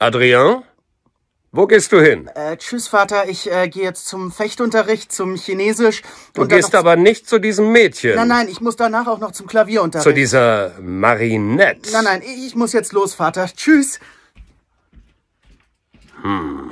Adrien? Wo gehst du hin? Äh, tschüss, Vater. Ich äh, gehe jetzt zum Fechtunterricht, zum Chinesisch. Du gehst aber nicht zu diesem Mädchen. Nein, nein, ich muss danach auch noch zum Klavierunterricht. Zu dieser Marinette. Nein, nein, ich muss jetzt los, Vater. Tschüss. Hm.